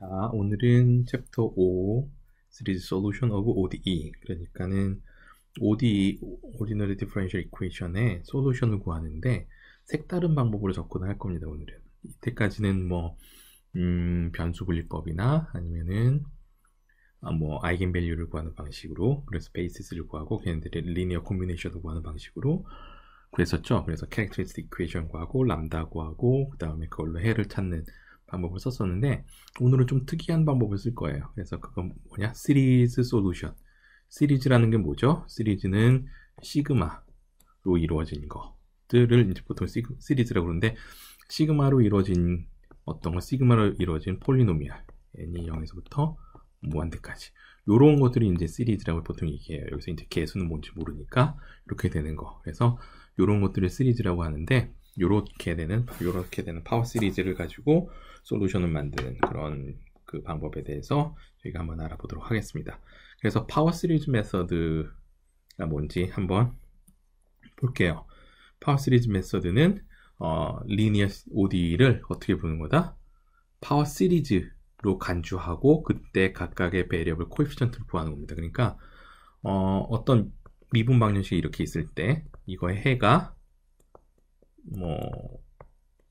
자, 오늘은 챕터 5 시리즈 솔루션 오브 ODE 그러니까는 ODE Ordinary Differential Equation의 솔루션을 구하는데 색다른 방법으로 접근할 겁니다 오늘은 이때까지는 뭐 음, 변수 분리법이나 아니면은 아, 뭐 아이겐 밸류를 구하는 방식으로 그래서 베이시스를 구하고 걔네들의 리니어 콤비네이션을 구하는 방식으로 그랬었죠 그래서 캐릭터리스틱 이퀘이션 구하고 람다 구하고 그 다음에 그걸로 해를 찾는 방법을 썼었는데 오늘은 좀 특이한 방법을 쓸 거예요. 그래서 그건 뭐냐? 시리즈 솔루션. 시리즈라는 게 뭐죠? 시리즈는 시그마로 이루어진 것들을 이제 보통 시그, 시리즈라고 그러는데 시그마로 이루어진 어떤 거 시그마로 이루어진 폴리노미알 n이 0에서부터 e 무한대까지 이런 것들이 이제 시리즈라고 보통 얘기해요. 여기서 이제 개수는 뭔지 모르니까 이렇게 되는 거. 그래서 이런 것들을 시리즈라고 하는데 이렇게 되는 이렇게 되는 파워 시리즈를 가지고 솔루션을 만드는 그런 그 방법에 대해서 저희가 한번 알아보도록 하겠습니다. 그래서 파워 시리즈 메서드가 뭔지 한번 볼게요. 파워 시리즈 메서드는 어, 리니어 o d 를 어떻게 보는 거다? 파워 시리즈로 간주하고 그때 각각의 배리어블 코에피션트를 구하는 겁니다. 그러니까 어, 어떤 미분 방정식이 이렇게 있을 때 이거의 해가 뭐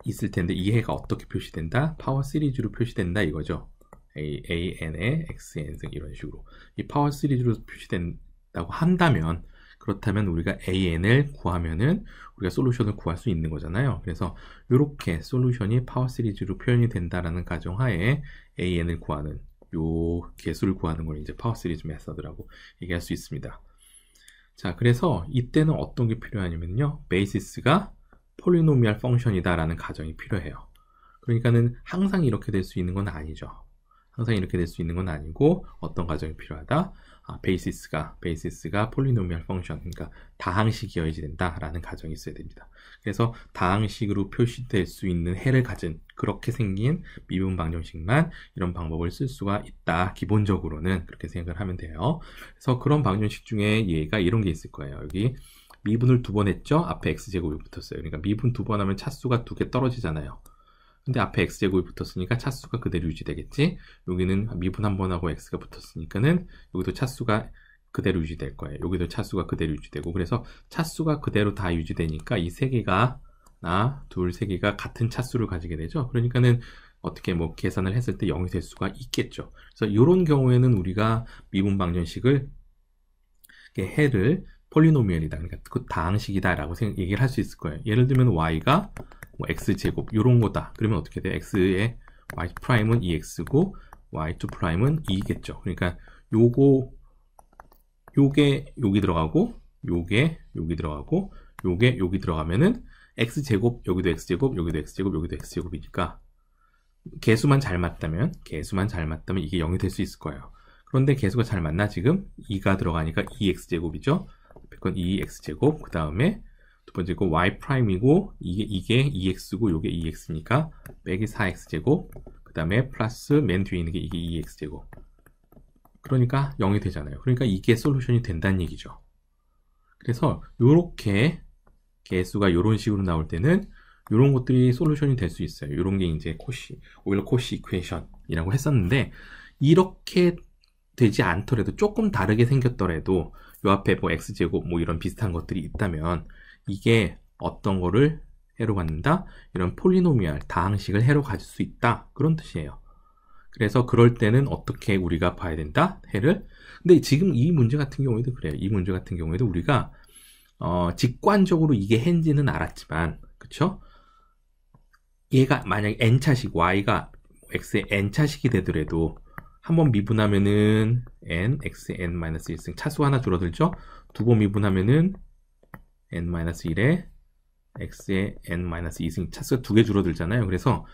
있을 텐데 이해가 어떻게 표시된다? 파워 시리즈로 표시된다 이거죠. A, A, N에 X, N 등 이런 식으로 이 파워 시리즈로 표시된다고 한다면 그렇다면 우리가 AN을 구하면은 우리가 솔루션을 구할 수 있는 거잖아요. 그래서 이렇게 솔루션이 파워 시리즈로 표현이 된다라는 가정하에 AN을 구하는 요 개수를 구하는 걸 이제 파워 시리즈 메서드라고 얘기할 수 있습니다. 자, 그래서 이때는 어떤 게 필요하냐면요. 베이시스가 폴리노미알 펑션이다라는 가정이 필요해요. 그러니까는 항상 이렇게 될 수 있는 건 아니죠. 항상 이렇게 될 수 있는 건 아니고 어떤 가정이 필요하다? 아, 베이시스가 베이시스가 폴리노미얼 펑션 그러니까 다항식이 어야지된다라는 가정이 있어야 됩니다. 그래서 다항식으로 표시될 수 있는 해를 가진 그렇게 생긴 미분 방정식만 이런 방법을 쓸 수가 있다. 기본적으로는 그렇게 생각을 하면 돼요. 그래서 그런 방정식 중에 예가 이런 게 있을 거예요. 여기 미분을 두 번 했죠? 앞에 x제곱이 붙었어요. 그러니까 미분 두 번 하면 차수가 두 개 떨어지잖아요. 근데 앞에 x제곱이 붙었으니까 차수가 그대로 유지되겠지? 여기는 미분 한 번 하고 x가 붙었으니까는 여기도 차수가 그대로 유지될 거예요. 여기도 차수가 그대로 유지되고 그래서 차수가 그대로 다 유지되니까 이 세 개가 나 둘, 세 개가 같은 차수를 가지게 되죠. 그러니까는 어떻게 뭐 계산을 했을 때 0이 될 수가 있겠죠. 그래서 이런 경우에는 우리가 미분 방정식을 해를 폴리노미얼이다. 그러니까 그 다항식이다라고 얘기를 할 수 있을 거예요. 예를 들면 y가 뭐 x 제곱 이런 거다. 그러면 어떻게 돼? x의 y 프라임은 2x고 e y2 프라임은 2겠죠. 그러니까 요거 요게 여기 들어가고 요게 여기 들어가고 요게 여기 들어가면은 x 제곱 여기도 x 제곱 여기도 x 제곱 여기도 x 제곱이니까 개수만 잘 맞다면 개수만 잘 맞다면 이게 0이 될 수 있을 거예요. 그런데 개수가 잘 맞나 지금 2가 들어가니까 2x e 제곱이죠. 그건 2x제곱 e 그 다음에 두 번째 거 y 프라임이고 이게 이게 2x고 e 요게 2x니까 e 빼기 4x제곱 그 다음에 플러스 맨 뒤에 있는 게 이게 2x제곱 그러니까 0이 되잖아요 그러니까 이게 솔루션이 된다는 얘기죠 그래서 요렇게 개수가 요런 식으로 나올 때는 요런 것들이 솔루션이 될 수 있어요 요런 게 이제 코시 오히려 코시 이퀘이션이라고 했었는데 이렇게 되지 않더라도 조금 다르게 생겼더라도 요 앞에 뭐 x제곱 뭐 이런 비슷한 것들이 있다면 이게 어떤 거를 해로 갖는다? 이런 폴리노미알, 다항식을 해로 가질 수 있다. 그런 뜻이에요. 그래서 그럴 때는 어떻게 우리가 봐야 된다? 해를. 근데 지금 이 문제 같은 경우에도 그래요. 이 문제 같은 경우에도 우리가 어, 직관적으로 이게 해지는 알았지만 그쵸? 얘가 만약 에 n차식 y가 x의 n차식이 되더라도 한번 미분하면은 n, x, n-1승 차수 하나 줄어들죠? 두 번 미분하면은 n-1에 x n-2승 차수가 두 개 줄어들잖아요. 그래서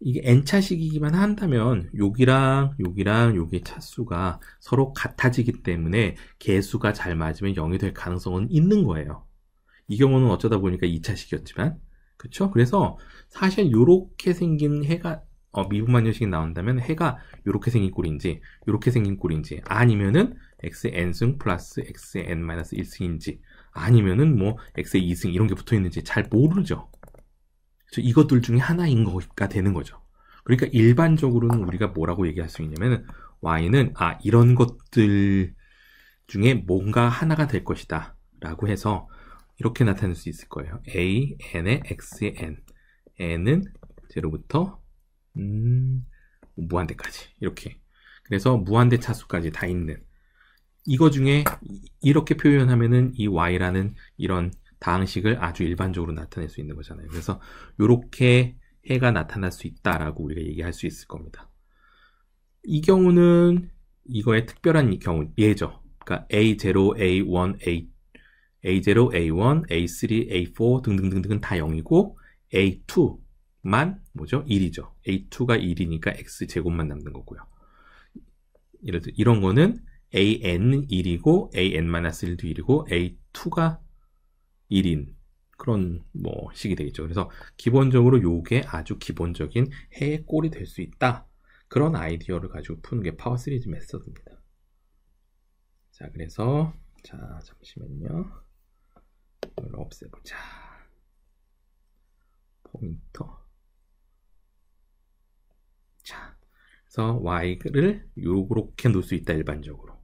이게 n차식이기만 한다면 여기랑 여기랑 여기의 차수가 서로 같아지기 때문에 개수가 잘 맞으면 0이 될 가능성은 있는 거예요. 이 경우는 어쩌다 보니까 2차식이었지만 그렇죠? 그래서 사실 이렇게 생긴 해가 어, 미분만 여식이 나온다면 해가 이렇게 생긴 꼴인지 이렇게 생긴 꼴인지 아니면은 xn승 플러스 xn-1승인지 아니면은 뭐 x 2승 이런 게 붙어 있는지 잘 모르죠. 그렇죠? 이것들 중에 하나인 거가 되는 거죠. 그러니까 일반적으로는 우리가 뭐라고 얘기할 수 있냐면은 y는 아 이런 것들 중에 뭔가 하나가 될 것이다 라고 해서 이렇게 나타낼 수 있을 거예요. a, n의 x n n은 0부터 음, 무한대까지 이렇게 그래서 무한대 차수까지 다 있는 이거 중에 이렇게 표현하면은 이 y라는 이런 다항식을 아주 일반적으로 나타낼 수 있는 거잖아요. 그래서 이렇게 해가 나타날 수 있다라고 우리가 얘기할 수 있을 겁니다. 이 경우는 이거의 특별한 경우 예죠. 그러니까 a0, a1, a a0, a1, a3, a4 등등등등은 다 0이고 a2, 만 뭐죠? 1이죠. a2가 1이니까 x제곱만 남는 거고요. 예를 들어 이런 거는 an 1이고 an-1도 1이고 a2가 1인 그런 뭐 식이 되겠죠. 그래서 기본적으로 요게 아주 기본적인 해의 꼴이 될 수 있다. 그런 아이디어를 가지고 푸는 게 파워 시리즈 메서드입니다. 자, 그래서 자, 잠시만요. 이걸 없애보자. 포인터 자, 그래서 y를 요렇게 놓을 수 있다 일반적으로.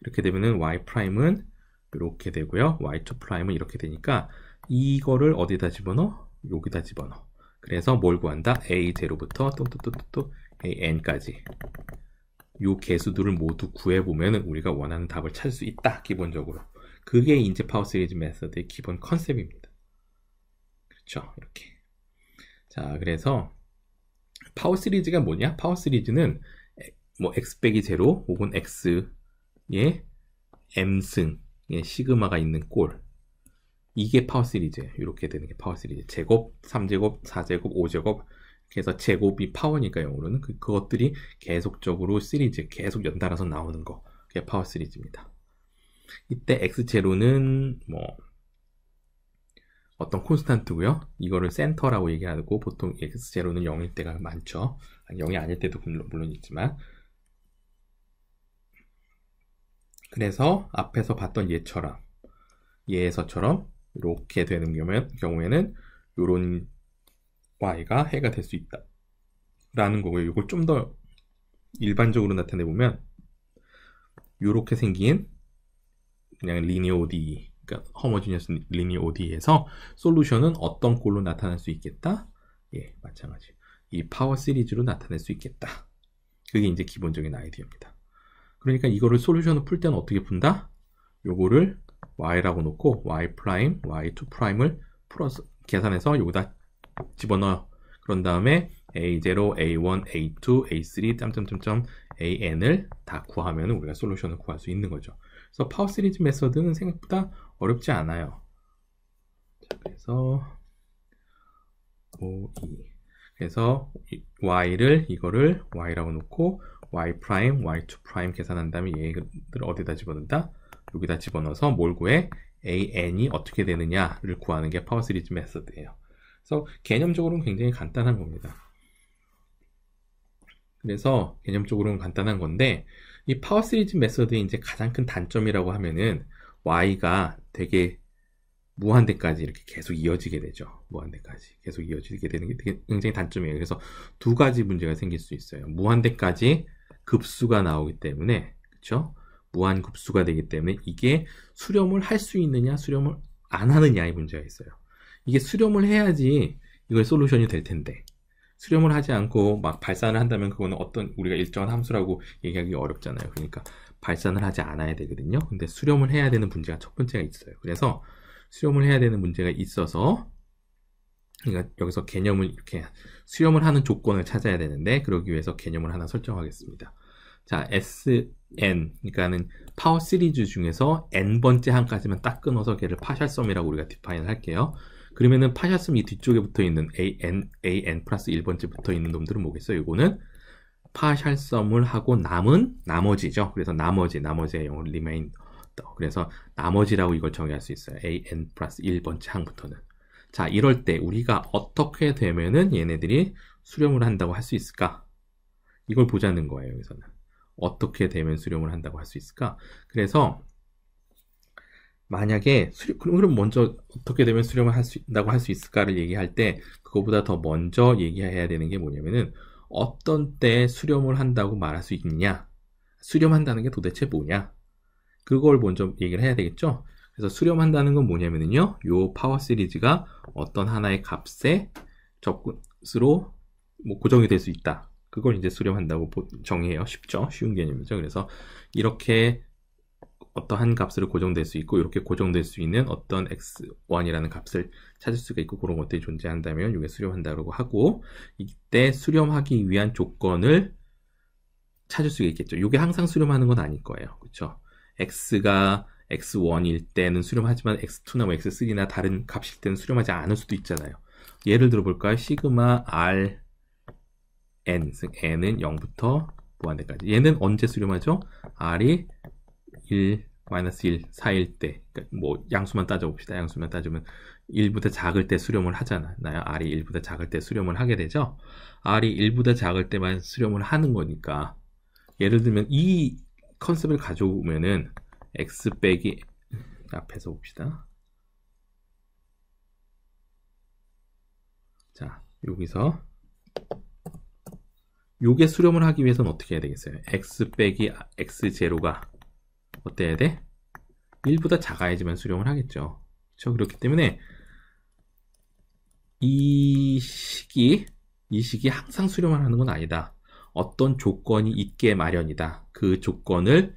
이렇게 되면은 y 프라임은 이렇게 되고요. y2 프라임은 이렇게 되니까 이거를 어디다 집어넣어? 여기다 집어넣어. 그래서 뭘 구한다? a0부터 또또또또 a n까지 요 개수들을 모두 구해보면 우리가 원하는 답을 찾을 수 있다 기본적으로 그게 인제 파워 시리즈 메서드의 기본 컨셉입니다 그렇죠 이렇게 자 그래서 파워 시리즈가 뭐냐? 파워 시리즈는 뭐 x 빼기 제로 혹은 x의 m승의 시그마가 있는 꼴 이게 파워 시리즈 이렇게 되는 게 파워 시리즈 제곱, 3제곱, 4제곱, 5제곱 그래서 제곱이 파워니까 영어로는 그, 그것들이 계속적으로 시리즈 계속 연달아서 나오는 거 그게 파워 시리즈입니다 이때 x 제로는 뭐 어떤 콘스탄트고요. 이거를 센터라고 얘기하고 보통 x0는 0일 때가 많죠. 0이 아닐 때도 물론, 물론 있지만 그래서 앞에서 봤던 예처럼 예에서처럼 이렇게 되는 경우에는, 요런 y가 해가 될 수 있다 라는 거고요. 이걸 좀 더 일반적으로 나타내 보면 이렇게 생긴 그냥 리니오 d 그러니까 허머지니 g e n e o d e 에서 솔루션은 어떤 꼴로 나타날 수 있겠다? 예, 마찬가지. 이 파워 시리즈로 나타낼 수 있겠다. 그게 이제 기본적인 아이디어입니다. 그러니까 이거를 솔루션을 풀 때는 어떻게 푼다? 요거를 y라고 놓고 y 프라임, y2 프라임을 풀어서 계산해서 여기다 집어넣어요. 그런 다음에 a0, a1, a2, a3, 짬짬짬짬 an을 다 구하면 우리가 솔루션을 구할 수 있는 거죠. 그래서 파워 시리즈 메서드는 생각보다 어렵지 않아요. 자, 그래서 OE 그래서 y를 이거를 y라고 놓고 y 프라임, y2 프라임 계산한 다음에 얘를 어디다 집어넣는다? 여기다 집어넣어서 뭘 구해? an이 어떻게 되느냐를 구하는 게 파워 시리즈 메서드예요. 그래서 개념적으로는 굉장히 간단한 겁니다. 그래서 개념적으로는 간단한 건데 이 파워 시리즈 메서드의 이제 가장 큰 단점이라고 하면은 y가 되게 무한대까지 이렇게 계속 이어지게 되죠. 무한대까지 계속 이어지게 되는 게 되게 굉장히 단점이에요. 그래서 두 가지 문제가 생길 수 있어요. 무한대까지 급수가 나오기 때문에 그렇죠? 무한 급수가 되기 때문에 이게 수렴을 할 수 있느냐, 수렴을 안 하느냐의 문제가 있어요. 이게 수렴을 해야지 이걸 솔루션이 될 텐데 수렴을 하지 않고 막 발산을 한다면 그거는 어떤 우리가 일정한 함수라고 얘기하기 어렵잖아요. 그러니까 발산을 하지 않아야 되거든요. 근데 수렴을 해야 되는 문제가 첫 번째가 있어요. 그래서 수렴을 해야 되는 문제가 있어서 그러니까 여기서 개념을 이렇게 수렴을 하는 조건을 찾아야 되는데 그러기 위해서 개념을 하나 설정하겠습니다. 자, SN 그러니까는 파워 시리즈 중에서 n번째 항까지만 딱 끊어서 걔를 파샬섬이라고 우리가 디파인을 할게요. 그러면은 파샬섬 이 뒤쪽에 붙어 있는 AN, AN 플러스 1번째 붙어 있는 놈들은 뭐겠어요? 이거는 파샬썸을 하고 남은 나머지죠. 그래서 나머지, 나머지의 영어 remain. 그래서 나머지라고 이걸 정의할 수 있어요. an 플러스 1번째 항부터는. 자, 이럴 때 우리가 어떻게 되면은 얘네들이 수렴을 한다고 할 수 있을까? 이걸 보자는 거예요, 여기서는. 어떻게 되면 수렴을 한다고 할 수 있을까? 그래서 만약에 수렴, 그럼 먼저 어떻게 되면 수렴을 할 수 있다고 할 수 있을까를 얘기할 때 그거보다 더 먼저 얘기해야 되는 게 뭐냐면은 어떤 때 수렴을 한다고 말할 수 있냐? 수렴한다는 게 도대체 뭐냐? 그걸 먼저 얘기를 해야 되겠죠? 그래서 수렴한다는 건 뭐냐면요. 요 파워 시리즈가 어떤 하나의 값에 접근으로뭐 고정이 될 수 있다. 그걸 이제 수렴한다고 정의해요. 쉽죠? 쉬운 개념이죠. 그래서 이렇게 어떠한 값으로 고정될 수 있고 이렇게 고정될 수 있는 어떤 x1이라는 값을 찾을 수가 있고 그런 것들이 존재한다면 이게 수렴한다고 하고 이때 수렴하기 위한 조건을 찾을 수가 있겠죠. 이게 항상 수렴하는 건 아닐 거예요. 그렇죠? x가 x1일 때는 수렴하지만 x2나 뭐 x3나 다른 값일 때는 수렴하지 않을 수도 있잖아요. 예를 들어볼까요? 시그마 r n, n은 0부터 무한대까지. 얘는 언제 수렴하죠? r이 1, 마이너스 1, 4일 때, 그러니까 뭐 양수만 따져봅시다. 양수만 따지면 1보다 작을 때 수렴을 하잖아요. R이 1보다 작을 때 수렴을 하게 되죠. R이 1보다 작을 때만 수렴을 하는 거니까 예를 들면 이 컨셉을 가져오면은 X 빼기 앞에서 봅시다. 자, 여기서 요게 수렴을 하기 위해서는 어떻게 해야 되겠어요? X 빼기 X 0가 어때야 돼? 1보다 작아야지만 수렴을 하겠죠. 그렇죠? 그렇기 때문에 이 식이 이 식이 항상 수렴을 하는 건 아니다. 어떤 조건이 있게 마련이다. 그 조건을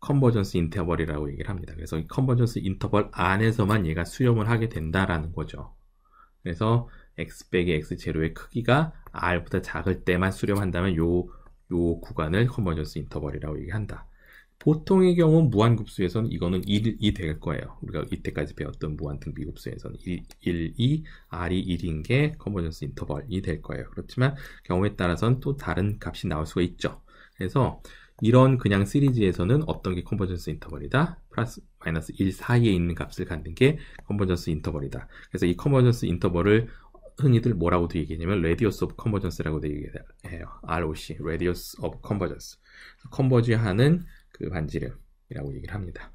컨버전스 인터벌이라고 얘기를 합니다. 그래서 이 컨버전스 인터벌 안에서만 얘가 수렴을 하게 된다라는 거죠. 그래서 x 빼의 x 0의 크기가 r보다 작을 때만 수렴한다면 요 요 구간을 컨버전스 인터벌이라고 얘기한다. 보통의 경우 무한급수에서는 이거는 1, 2 될 거예요. 우리가 이때까지 배웠던 무한등비급수에서는 1, 1, 2, R이 1인 게 컨버전스 인터벌이 될 거예요. 그렇지만 경우에 따라서는 또 다른 값이 나올 수가 있죠. 그래서 이런 그냥 시리즈에서는 어떤 게 컨버전스 인터벌이다? 플러스 마이너스 1 사이에 있는 값을 갖는 게 컨버전스 인터벌이다. 그래서 이 컨버전스 인터벌을 흔히들 뭐라고 얘기하냐면 radius of convergence라고 얘기해요. ROC, radius of convergence. 컨버지하는 그 반지름이라고 얘기를 합니다.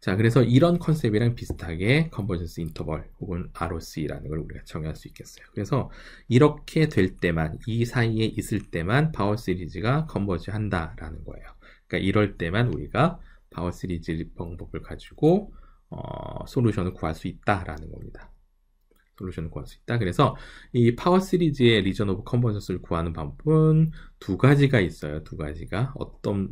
자, 그래서 이런 컨셉이랑 비슷하게 컨버전스 인터벌 혹은 ROC라는 걸 우리가 정의할 수 있겠어요. 그래서 이렇게 될 때만, 이 사이에 있을 때만 파워 시리즈가 컨버지 한다라는 거예요. 그러니까 이럴 때만 우리가 파워 시리즈 방법을 가지고 어, 솔루션을 구할 수 있다라는 겁니다. 솔루션을 구할 수 있다. 그래서 이 파워 시리즈의 리전 오브 컨버전스를 구하는 방법은 두 가지가 있어요. 두 가지가 어떤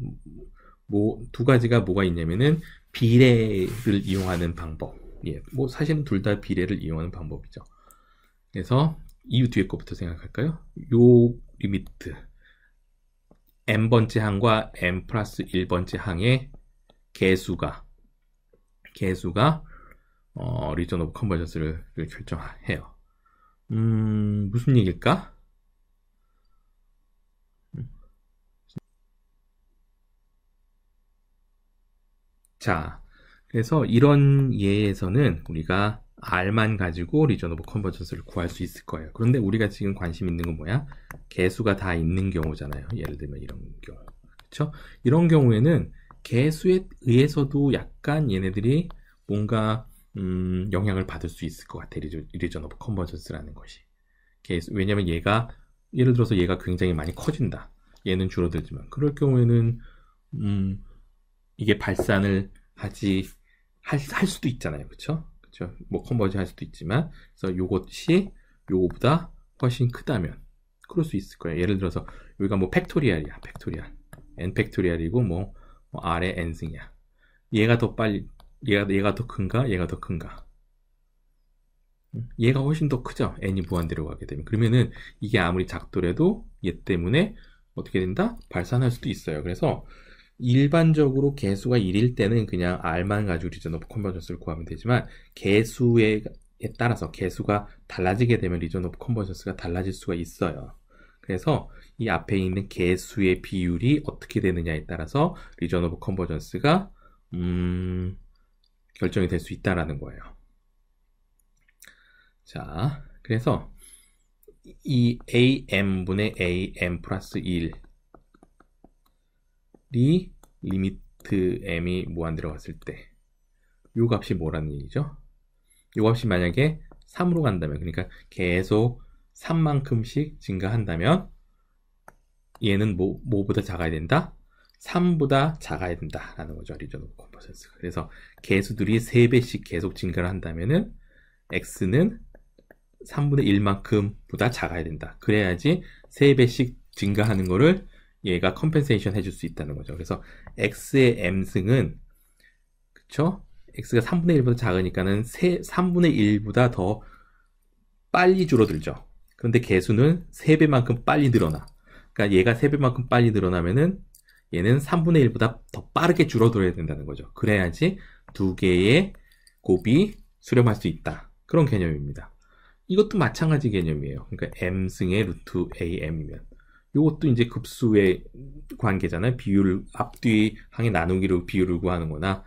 뭐 두 가지가 뭐가 있냐면은 비례를 이용하는 방법. 예, 뭐 사실은 둘 다 비례를 이용하는 방법이죠. 그래서 이유 뒤에 것부터 생각할까요? 요 리미트 m 번째 항과 m 플러스 1 번째 항의 개수가 개수가 어, 리전 오브 컨버전스를 결정해요. 음, 무슨 얘기일까? 자, 그래서 이런 예에서는 우리가 R만 가지고 리전 오브 컨버전스를 구할 수 있을 거예요. 그런데 우리가 지금 관심 있는 건 뭐야? 개수가 다 있는 경우잖아요. 예를 들면 이런 경우. 그렇죠? 이런 경우에는 개수에 의해서도 약간 얘네들이 뭔가 음, 영향을 받을 수 있을 것 같아. 리전, 리전 오브 컨버전스라는 것이. 왜냐면 얘가, 예를 들어서 얘가 굉장히 많이 커진다. 얘는 줄어들지만. 그럴 경우에는, 음, 이게 발산을 하지, 할, 할 수도 있잖아요. 그쵸? 그쵸? 뭐 컨버전 할 수도 있지만. 그래서 요것이 요거보다 훨씬 크다면. 그럴 수 있을 거예요. 예를 들어서, 여기가 뭐 팩토리알이야. 팩토리알. n 팩토리알이고, 뭐, 뭐 아래 n승이야. 얘가 더 빨리 얘가, 얘가 더 큰가? 얘가 더 큰가? 음, 얘가 훨씬 더 크죠? n이 무한대로 가게 되면. 그러면은 이게 아무리 작더라도 얘 때문에 어떻게 된다? 발산할 수도 있어요. 그래서 일반적으로 개수가 1일 때는 그냥 r만 가지고 리저너브 컨버전스를 구하면 되지만 개수에 따라서 개수가 달라지게 되면 리저너브 컨버전스가 달라질 수가 있어요. 그래서 이 앞에 있는 개수의 비율이 어떻게 되느냐에 따라서 리저너브 컨버전스가 음... 결정이 될 수 있다라는 거예요. 자, 그래서 이 am분의 am 플러스 1이 리미트 m이 무한 들어갔을 때요 값이 뭐라는 얘기죠? 요 값이 만약에 3으로 간다면 그러니까 계속 3만큼씩 증가한다면 얘는 뭐, 뭐보다 작아야 된다? 3보다 작아야 된다라는 거죠. 리전 오브 프로세스가. 그래서 개수들이 3배씩 계속 증가를 한다면은 x는 3분의 1만큼보다 작아야 된다. 그래야지 3배씩 증가하는 거를 얘가 컴펜세이션 해줄 수 있다는 거죠. 그래서 x의 m승은 그쵸? x가 3분의 1보다 작으니까는 3, 분의 1보다 더 빨리 줄어들죠. 그런데 개수는 3배만큼 빨리 늘어나. 그러니까 얘가 3배만큼 빨리 늘어나면은 얘는 3분의 1보다 더 빠르게 줄어들어야 된다는 거죠. 그래야지 두 개의 곱이 수렴할 수 있다. 그런 개념입니다. 이것도 마찬가지 개념이에요. 그러니까 m승의 루트 am이면 이것도 이제 급수의 관계잖아요. 비율을 앞뒤 항의 나누기로 비율을 구하는 거나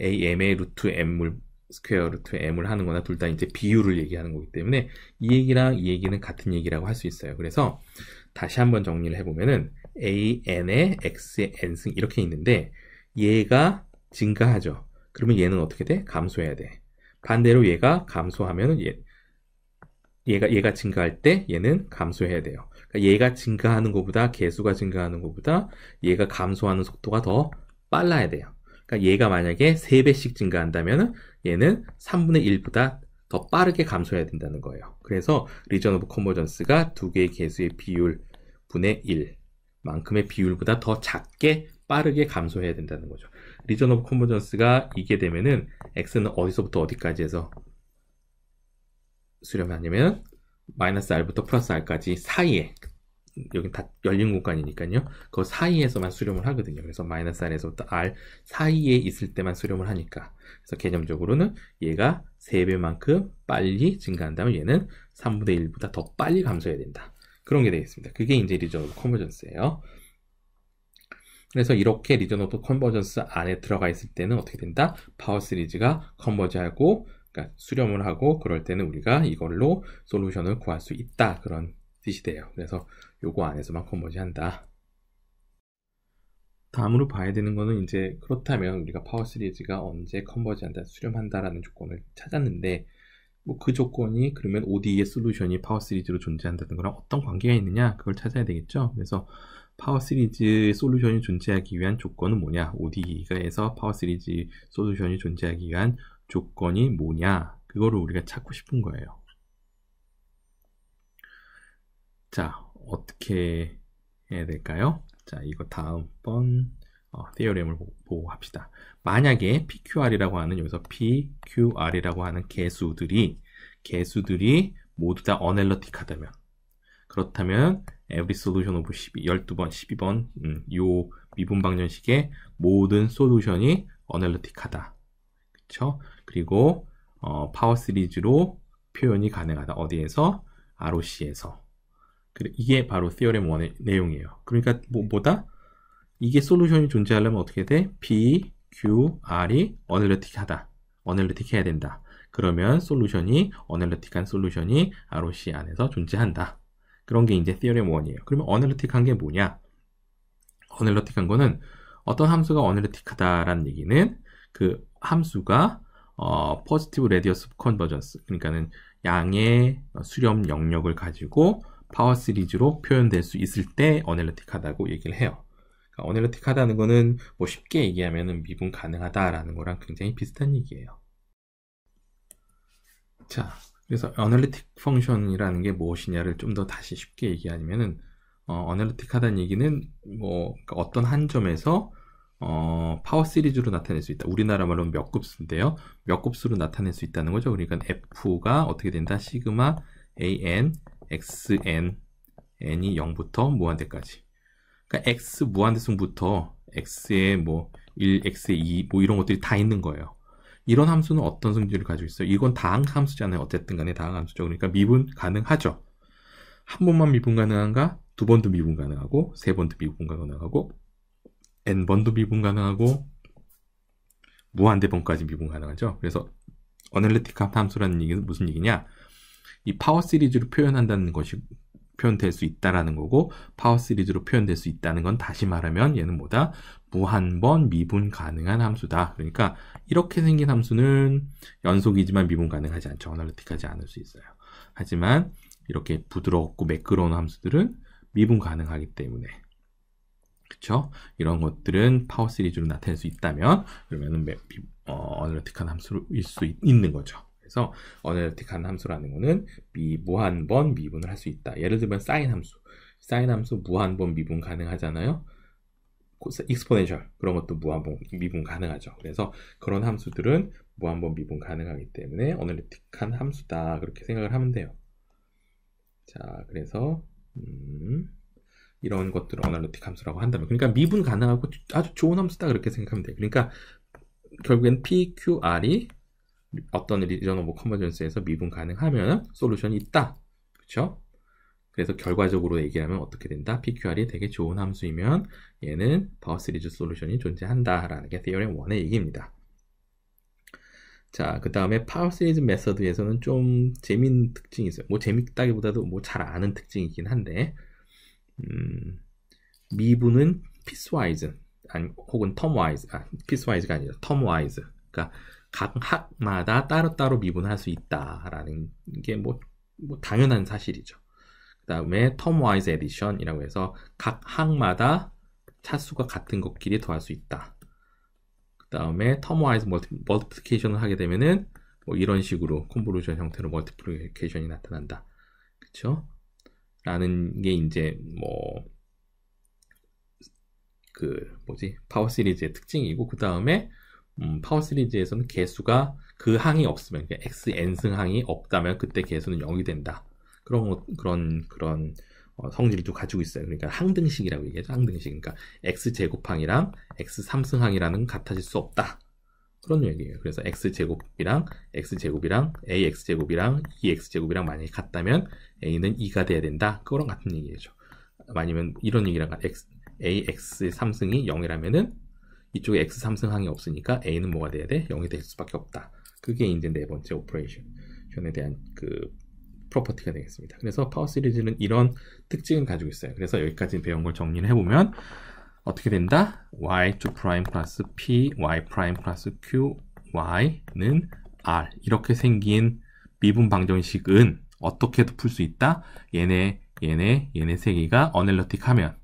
am의 루트 m을 스퀘어 루트 m을 하는 거나 둘 다 이제 비율을 얘기하는 거기 때문에 이 얘기랑 이 얘기는 같은 얘기라고 할 수 있어요. 그래서 다시 한번 정리를 해보면은 an에 x의 n승 이렇게 있는데 얘가 증가하죠. 그러면 얘는 어떻게 돼? 감소해야 돼. 반대로 얘가 감소하면 얘, 얘가 얘가 증가할 때 얘는 감소해야 돼요. 그러니까 얘가 증가하는 것보다 개수가 증가하는 것보다 얘가 감소하는 속도가 더 빨라야 돼요. 그러니까 얘가 만약에 3배씩 증가한다면 얘는 3분의 1보다 더 빠르게 감소해야 된다는 거예요. 그래서 리전 오브 컨버전스가 두 개의 개수의 비율 분의 1 만큼의 비율보다 더 작게 빠르게 감소해야 된다는 거죠. 리전 오브 컨버전스가 이게 되면은 x는 어디서부터 어디까지 해서 수렴하냐면 마이너스 r부터 플러스 r까지 사이에 여기 다 열린 공간이니까요. 그 사이에서만 수렴을 하거든요. 그래서 마이너스 r에서부터 r 사이에 있을 때만 수렴을 하니까. 그래서 개념적으로는 얘가 3배만큼 빨리 증가한다면 얘는 3분의 1보다 더 빨리 감소해야 된다. 그런 게 되어 있습니다. 그게 이제 리전 오브 컨버전스예요. 그래서 이렇게 리전 오브 컨버전스 안에 들어가 있을 때는 어떻게 된다? 파워 시리즈가 컨버지하고 그러니까 수렴을 하고 그럴 때는 우리가 이걸로 솔루션을 구할 수 있다 그런 뜻이 돼요. 그래서 요거 안에서만 컨버지한다. 다음으로 봐야 되는 거는 이제 그렇다면 우리가 파워 시리즈가 언제 컨버지한다, 수렴한다라는 조건을 찾았는데 뭐그 조건이 그러면 ODE의 솔루션이 파워 시리즈로 존재한다는 거랑 어떤 관계가 있느냐 그걸 찾아야 되겠죠. 그래서 파워 시리즈 솔루션이 존재하기 위한 조건은 뭐냐? o d e 에서 파워 시리즈 솔루션이 존재하기 위한 조건이 뭐냐? 그거를 우리가 찾고 싶은 거예요. 자, 어떻게 해야 될까요? 자, 이거 다음번 어, 디어렘을 보고 합시다. 만약에 PQR이라고 하는 여기서 PQR이라고 하는 개수들이 개수들이 모두 다 어넬러틱하다면 그렇다면 every solution of 12, 12번, 12번 음, 요 미분 방정식의 모든 솔루션이 어넬러틱하다. 그쵸? 그리고 어, 파워 시리즈로 표현이 가능하다. 어디에서? ROC에서. 이게 바로 t h e o r e 내용이에요. 그러니까 뭐, 뭐다? 이게 솔루션이 존재하려면 어떻게 돼? B, Q, R이 어널리틱하다. 어널리틱해야 된다. 그러면 솔루션이 어널리틱한 솔루션이 ROC 안에서 존재한다. 그런 게 이제 theorem 1이에요. 그러면 어널리틱한 게 뭐냐? 어널리틱한 거는 어떤 함수가 어널리틱하다라는 얘기는 그 함수가 어, positive radius convergence 그러니까는 양의 수렴 영역을 가지고 파워 시리즈로 표현될 수 있을 때 어널리틱하다고 얘기를 해요. 어널리틱하다는 거는 뭐 쉽게 얘기하면 미분 가능하다라는 거랑 굉장히 비슷한 얘기예요. 자, 그래서 어널리틱 펑션이라는 게 무엇이냐를 좀 더 다시 쉽게 얘기하면은 어, 어널틱하다는 얘기는 뭐 그러니까 어떤 한 점에서 어, 파워 시리즈로 나타낼 수 있다. 우리나라 말로는 몇급수인데요몇급수로 나타낼 수 있다는 거죠. 그러니까 F가 어떻게 된다? 시그마 AN, XN, N이 0부터 무한대까지. 그러니까 x 무한대승부터 x의 뭐 1, x의 2, 뭐 이런 것들이 다 있는 거예요. 이런 함수는 어떤 성질을 가지고 있어요? 이건 다항 함수잖아요. 어쨌든 간에 다항 함수죠. 그러니까 미분 가능하죠. 한 번만 미분 가능한가? 두 번도 미분 가능하고, 세 번도 미분 가능하고, n 번도 미분 가능하고, 무한대번까지 미분 가능하죠. 그래서 어널리틱 함수라는 얘기는 무슨 얘기냐? 이 파워 시리즈로 표현한다는 것이 표현될 수 있다라는 거고 파워 시리즈로 표현될 수 있다는 건 다시 말하면 얘는 뭐다? 무한번 미분 가능한 함수다. 그러니까 이렇게 생긴 함수는 연속이지만 미분 가능하지 않죠. 어널리틱하지 않을 수 있어요. 하지만 이렇게 부드럽고 매끄러운 함수들은 미분 가능하기 때문에 그쵸? 이런 것들은 파워 시리즈로 나타낼 수 있다면 그러면은 어, 어널리틱한 함수일 수 있는 거죠. 그래서 어널리틱한 함수라는 거는 미, 무한번 미분을 할 수 있다. 예를 들면 사인 함수. 사인 함수 무한번 미분 가능하잖아요. 익스포넨셜 그런 것도 무한번 미분 가능하죠. 그래서 그런 함수들은 무한번 미분 가능하기 때문에 어널리틱한 함수다 그렇게 생각을 하면 돼요. 자, 그래서 음, 이런 것들을 어널리틱 함수라고 한다면 그러니까 미분 가능하고 아주 좋은 함수다 그렇게 생각하면 돼요. 그러니까 결국엔 p, q, r이 어떤 리전 오브 컨버전스에서 미분 가능하면 솔루션이 있다. 그렇죠? 그래서 결과적으로 얘기하면 어떻게 된다? PQR이 되게 좋은 함수이면 얘는 바우 시리즈 솔루션이 존재한다라는 게 theorem 1의 얘기입니다. 자, 그 다음에 파워 시리즈 메서드에서는 좀재미는 특징이 있어요. 뭐 재밌다기보다도 뭐 잘 아는 특징이긴 한데, 음, 미분은 피스와이즈, 아니, 혹은 텀와이즈, 아, 피스와이즈가 아니라 텀와이즈. 그러니까 각 학마다 따로따로 미분할 수 있다라는 게뭐 뭐 당연한 사실이죠. 그다음에 텀와이즈 에디션이라고 해서 각학마다 차수가 같은 것끼리 더할 수 있다. 그다음에 텀와이즈 멀티플리케이션을 하게 되면은 뭐 이런 식으로 콤볼루션 형태로 멀티플리케이션이 나타난다. 그렇죠? 라는 게 이제 뭐 그 뭐지? 파워 시리즈의 특징이고 그다음에 음, 파워 시리즈에서는 개수가 그 항이 없으면 그러니까 xn승 항이 없다면 그때 개수는 0이 된다. 그런 그런 그런 어, 성질도 가지고 있어요. 그러니까 항등식이라고 얘기해죠 항등식. 그러니까 x 제곱항이랑 x 3승 항이라는 같아질 수 없다. 그런 얘기예요. 그래서 x 제곱이랑 x 제곱이랑 ax 제곱이랑 e x 제곱이랑 만약에 같다면 a는 2가 돼야 된다. 그거랑 같은 얘기죠. 아니면 이런 얘기랑 같아. x ax 3승이 0이라면은 이쪽에 x 3승항이 없으니까 a는 뭐가 돼야 돼? 0이 될 수밖에 없다. 그게 이제 네 번째 오퍼레이션에 대한 그 프로퍼티가 되겠습니다. 그래서 파워 시리즈는 이런 특징을 가지고 있어요. 그래서 여기까지 배운 걸 정리를 해보면 어떻게 된다? y2 프라임 플러스 p, y 프라임 플러스 q, y는 r 이렇게 생긴 미분 방정식은 어떻게도 풀 수 있다. 얘네 얘네 얘네 세 개가 어넬러틱하면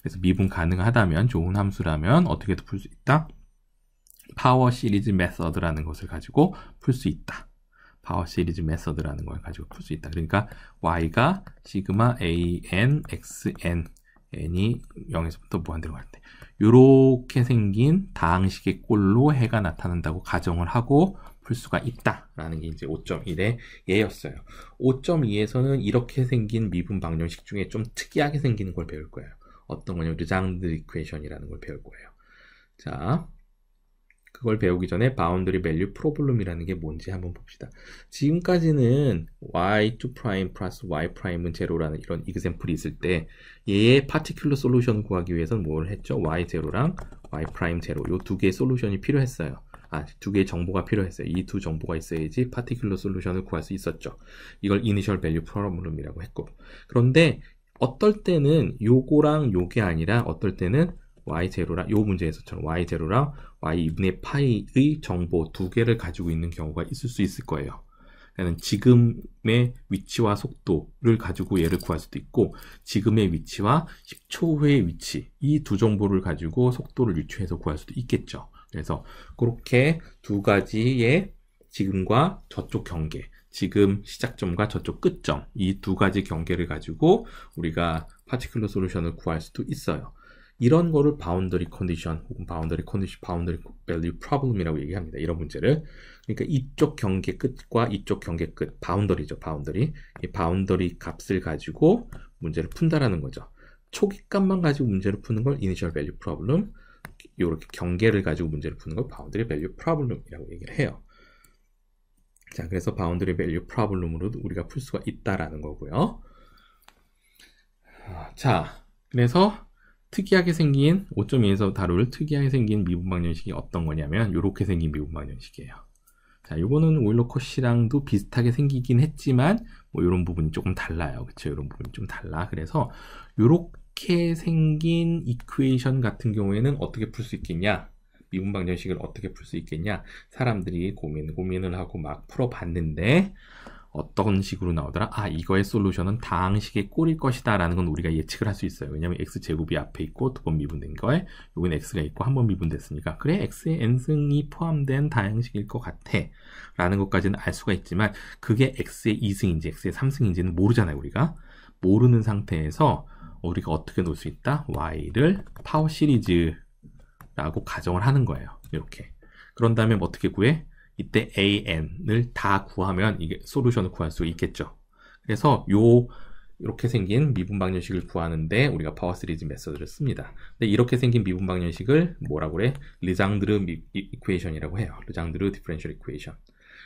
그래서 미분 가능하다면 좋은 함수라면 어떻게든 풀 수 있다. 파워 시리즈 메서드라는 것을 가지고 풀 수 있다. 파워 시리즈 메서드라는 걸 가지고 풀 수 있다. 그러니까 y가 시그마 a n x n n이 0에서부터 무한대로 갈 때. 이렇게 생긴 다항식의 꼴로 해가 나타난다고 가정을 하고 풀 수가 있다라는 게 이제 5.1의 예였어요. 5.2에서는 이렇게 생긴 미분 방정식 중에 좀 특이하게 생기는 걸 배울 거예요. 어떤 거냐면 르장드 이퀘이션이라는 걸 배울 거예요. 자, 그걸 배우기 전에 바운더리 밸류 프로블럼이라는 게 뭔지 한번 봅시다. 지금까지는 y2' 플러스 y'은 제로라는 이런 이그샘플이 있을 때 얘의 파티큘러 솔루션 구하기 위해서는 뭘 했죠? y0랑 y' 프라임 제로 이 두 개의 솔루션이 필요했어요. 아, 두 개의 정보가 필요했어요. 이 두 정보가 있어야지 파티큘러 솔루션을 구할 수 있었죠. 이걸 이니셜 밸류 프로블럼이라고 했고. 그런데 어떨 때는 요거랑 요게 아니라 어떨 때는 y0랑 요 문제에서처럼 y0랑 y2분의 파이의 정보 두 개를 가지고 있는 경우가 있을 수 있을 거예요. 그러니까 지금의 위치와 속도를 가지고 얘를 구할 수도 있고 지금의 위치와 10초 후의 위치 이 두 정보를 가지고 속도를 유추해서 구할 수도 있겠죠. 그래서 그렇게 두 가지의 지금과 저쪽 경계 지금 시작점과 저쪽 끝점 이 두 가지 경계를 가지고 우리가 파티큘러 솔루션을 구할 수도 있어요. 이런 거를 바운더리 컨디션 혹은 바운더리 컨디션 바운더리 밸류 프로블럼이라고 얘기합니다. 이런 문제를 그러니까 이쪽 경계 끝과 이쪽 경계 끝 바운더리죠. 바운더리 이 바운더리 값을 가지고 문제를 푼다라는 거죠. 초기 값만 가지고 문제를 푸는 걸 이니셜 밸류 프로블럼 이렇게 경계를 가지고 문제를 푸는 걸 바운더리 밸류 프로블럼이라고 얘기를 해요. 자, 그래서 바운드리 밸류 프라블룸으로 우리가 풀 수가 있다라는 거고요. 아, 자, 그래서 특이하게 생긴 5.2에서 다룰 특이하게 생긴 미분방정식이 어떤 거냐면 이렇게 생긴 미분방정식이에요. 자, 이거는 오일러컷이랑도 비슷하게 생기긴 했지만 뭐 이런 부분이 조금 달라요. 그렇죠? 이런 부분이 좀 달라. 그래서 이렇게 생긴 이퀘이션 같은 경우에는 어떻게 풀 수 있겠냐? 미분방정식을 어떻게 풀 수 있겠냐 사람들이 고민 고민을 하고 막 풀어봤는데 어떤 식으로 나오더라? 아 이거의 솔루션은 다항식의 꼴일 것이다 라는 건 우리가 예측을 할 수 있어요 왜냐면 x제곱이 앞에 있고 두 번 미분된 거에 여기는 x가 있고 한 번 미분됐으니까 그래 x의 n승이 포함된 다항식일 것 같아 라는 것까지는 알 수가 있지만 그게 x의 2승인지 x의 3승인지는 모르잖아요 우리가 모르는 상태에서 우리가 어떻게 놓을 수 있다? y를 파워 시리즈 라고 가정을 하는 거예요. 이렇게. 그런 다음에 뭐 어떻게 구해? 이때 an을 다 구하면 이게 솔루션을 구할 수 있겠죠. 그래서 요 이렇게 생긴 미분방정식을 구하는데 우리가 파워 시리즈 메서드를 씁니다. 근데 이렇게 생긴 미분방정식을 뭐라고 그래? 르장드르 이퀘이션이라고 해요. 르장드르 디퍼렌셜 이퀘이션.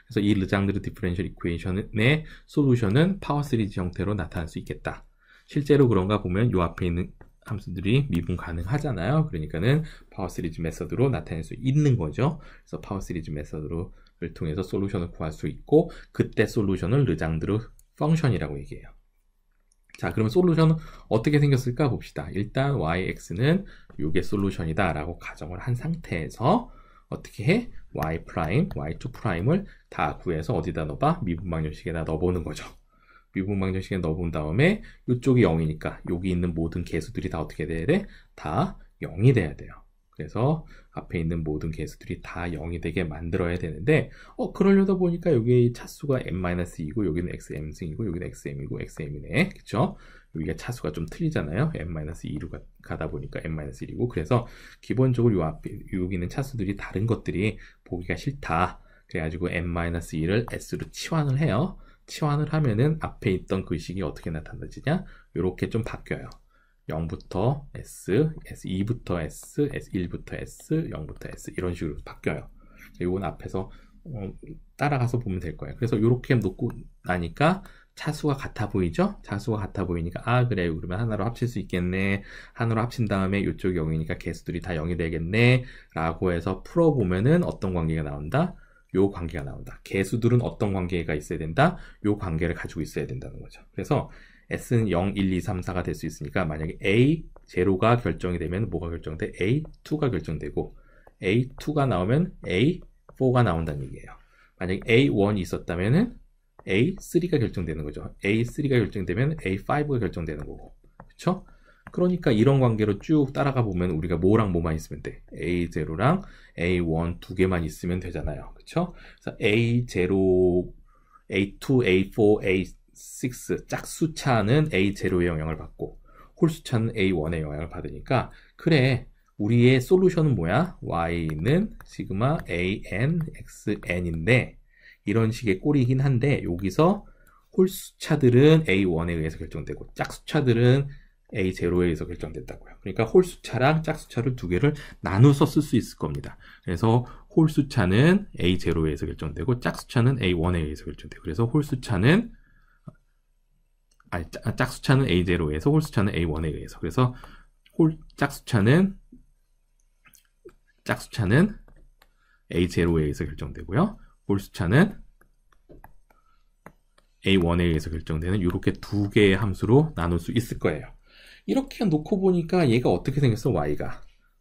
그래서 이 르장드르 디퍼렌셜 이퀘이션의 솔루션은 파워 시리즈 형태로 나타날 수 있겠다. 실제로 그런가 보면 요 앞에 있는 함수들이 미분 가능하잖아요. 그러니까는 파워 시리즈 메서드로 나타낼 수 있는 거죠. 그래서 파워 시리즈 메서드로를 통해서 솔루션을 구할 수 있고 그때 솔루션을 르장드르 펑션이라고 얘기해요. 자, 그러면 솔루션은 어떻게 생겼을까 봅시다. 일단 y, x는 요게 솔루션이다라고 가정을 한 상태에서 어떻게 해? y 프라임, y2 프라임을 다 구해서 어디다 넣어봐? 미분방정식에다 넣어보는 거죠. 미분방정식에 넣어본 다음에 이쪽이 0이니까 여기 있는 모든 개수들이 다 어떻게 돼야 돼? 다 0이 돼야 돼요. 그래서 앞에 있는 모든 개수들이 다 0이 되게 만들어야 되는데 어 그러려다 보니까 여기 차수가 n-2이고 여기는 xm승이고 여기는 xm이고 xm이네 그렇죠 여기가 차수가 좀 틀리잖아요 n-2로 가, 다 보니까 n-1이고 그래서 기본적으로 요 앞에 여기 있는 차수들이 다른 것들이 보기가 싫다 그래가지고 n-2를 s로 치환을 해요 치환을 하면은 앞에 있던 글씨가 그 어떻게 나타나지냐? 이렇게 좀 바뀌어요. 0부터 S, S2부터 S, S1부터 S, 0부터 S 이런 식으로 바뀌어요. 이건 앞에서 어, 따라가서 보면 될 거예요. 그래서 이렇게 놓고 나니까 차수가 같아 보이죠? 차수가 같아 보이니까 아 그래 그러면 하나로 합칠 수 있겠네 하나로 합친 다음에 이쪽이 0이니까 개수들이 다 0이 되겠네 라고 해서 풀어보면은 어떤 관계가 나온다? 요 관계가 나온다. 개수들은 어떤 관계가 있어야 된다. 요 관계를 가지고 있어야 된다는 거죠. 그래서 S는 0, 1, 2, 3, 4가 될 수 있으니까 만약에 A, 0가 결정이 되면 뭐가 결정돼? A, 2가 결정되고 A, 2가 나오면 A, 4가 나온다는 얘기예요. 만약에 A, 1이 있었다면 A, 3가 결정되는 거죠. A, 3가 결정되면 A, 5가 결정되는 거고 그쵸? 그러니까 이런 관계로 쭉 따라가 보면 우리가 뭐랑 뭐만 있으면 돼. A0랑 A1 두 개만 있으면 되잖아요. 그쵸? 그래서 A0, A2, A4, A6 짝수차는 A0의 영향을 받고 홀수차는 A1의 영향을 받으니까 그래 우리의 솔루션은 뭐야? y는 시그마 an xn인데 이런 식의 꼴이긴 한데 여기서 홀수차들은 a1에 의해서 결정되고 짝수차들은 A0에서 결정됐다고요. 그러니까 홀수차랑 짝수차를 두 개를 나눠서 쓸 수 있을 겁니다. 그래서 홀수차는 A0에서 결정되고 짝수차는 A1에서 결정돼요. 그래서 홀수차는 아니 짝수차는 A0에서 홀수차는 A1에 의해서 그래서 홀 짝수차는 짝수차는 A0에 의해서 결정되고요. 홀수차는 A1에 의해서 결정되는 이렇게 두 개의 함수로 나눌 수 있을 거예요. 이렇게 놓고 보니까 얘가 어떻게 생겼어? y가.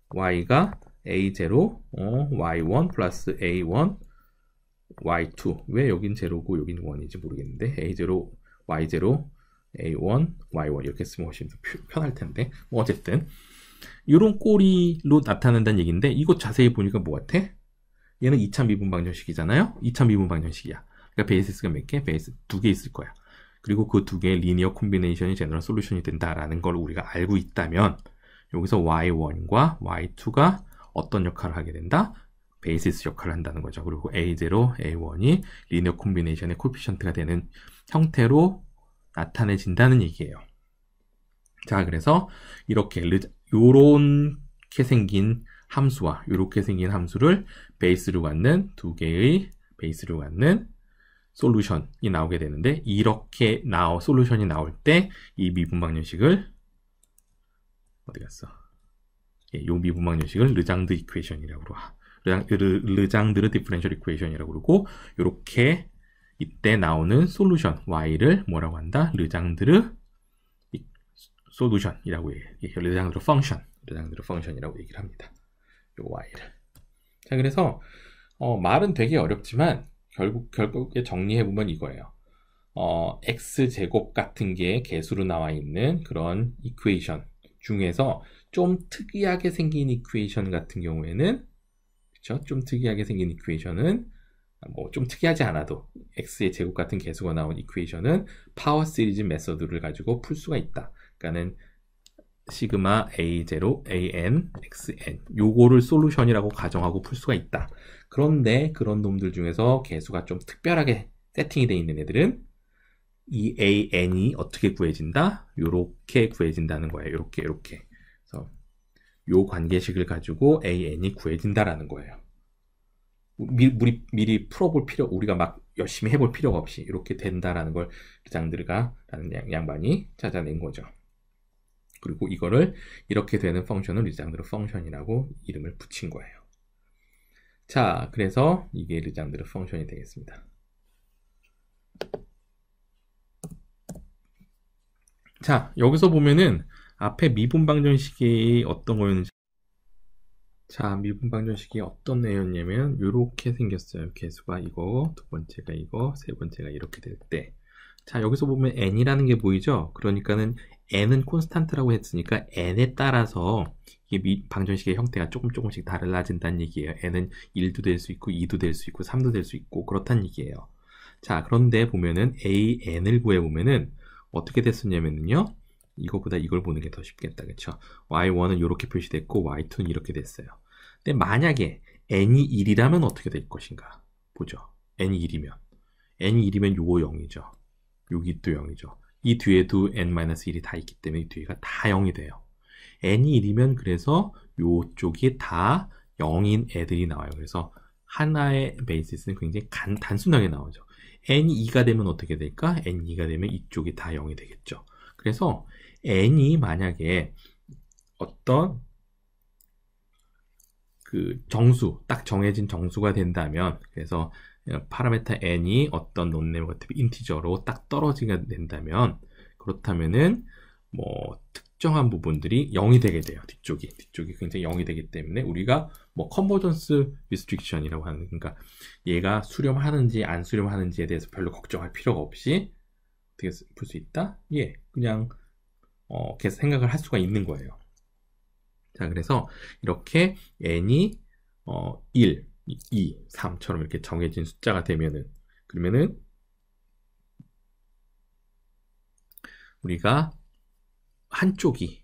y가 a0, 어, y1 플러스 a1, y2. 왜 여긴 제로고 여긴 원인지 모르겠는데 a0, y0, a1, y1 이렇게 쓰면 훨씬 더 편할 텐데 뭐 어쨌든 이런 꼬리로 나타난다는 얘기인데 이거 자세히 보니까 뭐 같아? 얘는 2차 미분 방정식이잖아요? 2차 미분 방정식이야. 그러니까 베이스가 몇 개? 베이스 두 개 있을 거야. 그리고 그 두 개의 리니어 콤비네이션이 제너럴 솔루션이 된다라는 걸 우리가 알고 있다면 여기서 y1과 y2가 어떤 역할을 하게 된다? 베이시스 역할을 한다는 거죠. 그리고 a0, a1이 리니어 콤비네이션의 코피션트가 되는 형태로 나타내진다는 얘기예요. 자, 그래서 이렇게 요렇게 생긴 함수와 요렇게 생긴 함수를 베이스로 갖는 두 개의 베이스로 갖는 솔루션이 나오게 되는데 이렇게 나오 솔루션이 나올 때 이미분방연식을 어디 갔어? 예, 요미분방연식을 르장드 이퀘이션이라고 그러 르장, 드르 디퍼렌셜 이퀘이션이라고 그러고 이렇게 이때 나오는 솔루션 y를 뭐라고 한다? 르장드르 솔루션이라고 얘기해요. 르장드르 펑션, 르장드르 펑션이라고 얘기를 합니다. 요 y를. 자, 그래서 어, 말은 되게 어렵지만 결국 결국에 정리해 보면 이거예요. 어, x 제곱 같은 게 개수로 나와 있는 그런 이퀘이션 중에서 좀 특이하게 생긴 이퀘이션 같은 경우에는 그렇좀 특이하게 생긴 이퀘이션은 뭐 좀 특이하지 않아도 x의 제곱 같은 개수가 나온 이퀘이션은 파워 시리즈 메서드를 가지고 풀 수가 있다. 그러니까는 시그마 A0, AN, XN 요거를 솔루션이라고 가정하고 풀 수가 있다. 그런데 그런 놈들 중에서 개수가 좀 특별하게 세팅이 돼 있는 애들은 이 AN이 어떻게 구해진다? 요렇게 구해진다는 거예요. 요렇게 요렇게. 그래서 요 관계식을 가지고 AN이 구해진다라는 거예요. 미, 리 미리 풀어볼 필요 우리가 막 열심히 해볼 필요가 없이 이렇게 된다라는 걸 장들가라는 양반이 찾아낸 거죠. 그리고 이거를 이렇게 되는 펑션을 리장드르 펑션이라고 이름을 붙인 거예요. 자, 그래서 이게 리장드르 펑션이 되겠습니다. 자, 여기서 보면은 앞에 미분방정식이 어떤 거였는지 자, 미분방정식이 어떤 내용이냐면 이렇게 생겼어요. 개수가 이거, 두 번째가 이거, 세 번째가 이렇게 될때 자, 여기서 보면 n이라는 게 보이죠? 그러니까는 n은 콘스탄트라고 했으니까 n에 따라서 이게 방전식의 형태가 조금 조금씩 달라진다는 얘기예요. n은 1도 될 수 있고 2도 될 수 있고 3도 될 수 있고 그렇다는 얘기예요. 자, 그런데 보면은 a, n을 구해 보면은 어떻게 됐었냐면요. 이거보다 이걸 보는 게 더 쉽겠다. 그쵸 y1은 이렇게 표시됐고 y2는 이렇게 됐어요. 근데 만약에 n이 1이라면 어떻게 될 것인가? 보죠. n이 1이면 n이 1이면 요거 0이죠. 여기 또 0이죠. 이 뒤에도 n-1이 다 있기 때문에 뒤에가 다 0이 돼요. n이 1이면 그래서 이쪽이다 0인 애들이 나와요. 그래서 하나의 베이시스는 굉장히 간, 단순하게 나오죠. n이 2가 되면 어떻게 될까? n2가 되면 이쪽이 다 0이 되겠죠. 그래서 n이 만약에 어떤 그 정수, 딱 정해진 정수가 된다면, 그래서 어, 파라메타 n이 어떤 논네거티브 인티저로 딱 떨어지게 된다면 그렇다면은 뭐 특정한 부분들이 0이 되게 돼요. 뒤쪽이 뒤쪽이 굉장히 0이 되기 때문에 우리가 뭐 컨버전스 리스트릭션이라고 하는 그러니까 얘가 수렴하는지 안 수렴하는지에 대해서 별로 걱정할 필요가 없이 어떻게 풀수 있다? 예, 그냥 어, 계속 생각을 할 수가 있는 거예요. 자, 그래서 이렇게 n이 어, 1, 2, 3처럼 이렇게 정해진 숫자가 되면은 그러면은 우리가 한쪽이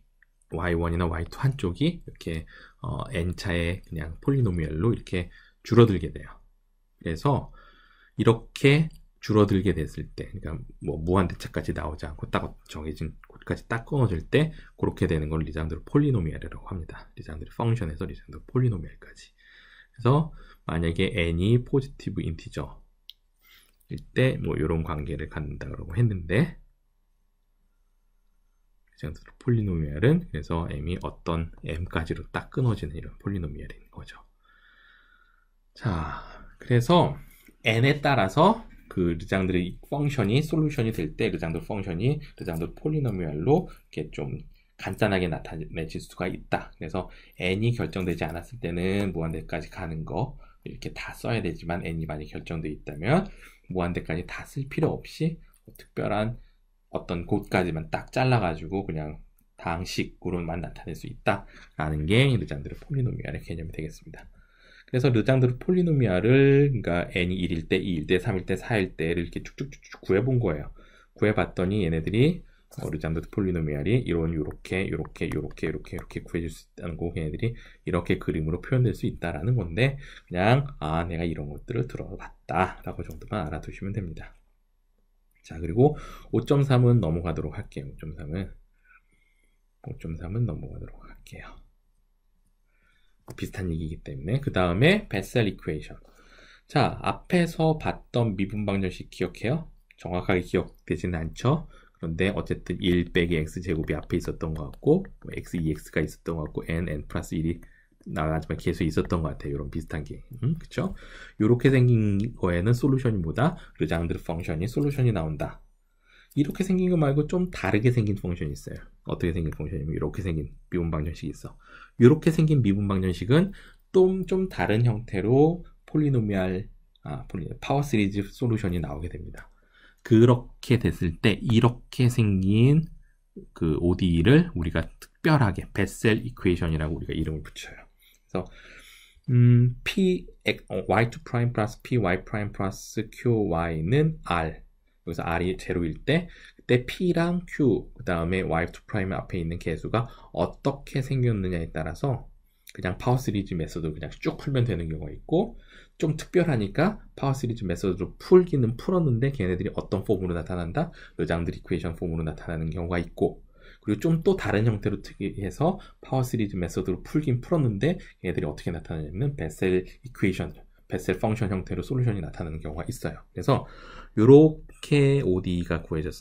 y1이나 y2 한쪽이 이렇게 어, n차의 그냥 폴리노미얼로 이렇게 줄어들게 돼요. 그래서 이렇게 줄어들게 됐을 때, 그러니까 뭐 무한대차까지 나오지 않고 딱 정해진 곳까지 딱 끊어질 때 그렇게 되는 걸 리장드르 폴리노미얼이라고 합니다. 리장드르 펑션에서 리장드르 폴리노미얼까지. 그래서 만약에 n이 포지티브 인티저 일때 뭐 이런 관계를 갖는다라고 했는데 그래서 폴리노미알은 그래서 m이 어떤 m까지로 딱 끊어지는 이런 폴리노미알인 거죠. 자, 그래서 n에 따라서 그 르장드의 펑션이 솔루션이 될때 르장드 펑션이 르장드 폴리노미알로 이렇게 좀 간단하게 나타내질 수가 있다. 그래서 n이 결정되지 않았을 때는 무한대까지 가는 거, 이렇게 다 써야 되지만 n이 많이 결정되어 있다면 무한대까지 다 쓸 필요 없이 특별한 어떤 곳까지만 딱 잘라가지고 그냥 방식으로만 나타낼 수 있다라는 게 르장드르 폴리노미아의 개념이 되겠습니다. 그래서 르장드르 폴리노미아를 그러니까 n이 1일 때, 2일 때, 3일 때, 4일 때를 이렇게 쭉 쭉쭉쭉 구해본 거예요. 구해봤더니 얘네들이 리잠드 폴리노미알이 이런 요렇게 요렇게 요렇게 요렇게 이렇게 구해줄 수 있다는 거 얘네들이 이렇게 그림으로 표현될 수 있다라는 건데 그냥 아 내가 이런 것들을 들어봤다 라고 정도만 알아두시면 됩니다 자 그리고 5.3은 넘어가도록 할게요 5.3은 5.3은 넘어가도록 할게요 비슷한 얘기이기 때문에 그 다음에 베셀 이퀘이션 자 앞에서 봤던 미분방정식 기억해요? 정확하게 기억되지는 않죠? 그런데 어쨌든 1 빼기 x제곱이 앞에 있었던 것 같고 뭐 x, 2x가 e, 있었던 것 같고 n, n 플러스 1이 나가지만 계속 있었던 것 같아요. 이런 비슷한 게. 음, 그쵸? 이렇게 생긴 거에는 솔루션이 뭐다? 르장드르 펑션이 솔루션이 나온다. 이렇게 생긴 거 말고 좀 다르게 생긴 펑션이 있어요. 어떻게 생긴 펑션이면 냐 이렇게 생긴 미분방정식이 있어. 이렇게 생긴 미분방정식은 좀, 좀 다른 형태로 폴리노미알, 아, 폴리, 파워 시리즈 솔루션이 나오게 됩니다. 그렇게 됐을 때 이렇게 생긴 그 ODE를 우리가 특별하게 베셀 이퀘이션이라고 우리가 이름을 붙여요. 그래서 음, p y2 프라임 플러스 p y 프라임 플러스 q y는 r 여기서 r이 제로일 때 그때 p랑 q 그 다음에 y2 프라임 앞에 있는 개수가 어떻게 생겼느냐에 따라서 그냥 파워 시리즈 메서드 그냥 쭉 풀면 되는 경우가 있고 좀 특별하니까 파워 시리즈 메서드로 풀기는 풀었는데 걔네들이 어떤 폼으로 나타난다? 르장드 이퀘이션 폼으로 나타나는 경우가 있고 그리고 좀 또 다른 형태로 특이해서 파워 시리즈 메서드로 풀긴 풀었는데 얘들이 어떻게 나타나냐면 베셀 이퀘이션, 베셀 펑션 형태로 솔루션이 나타나는 경우가 있어요. 그래서 이렇게 ODE가 구해졌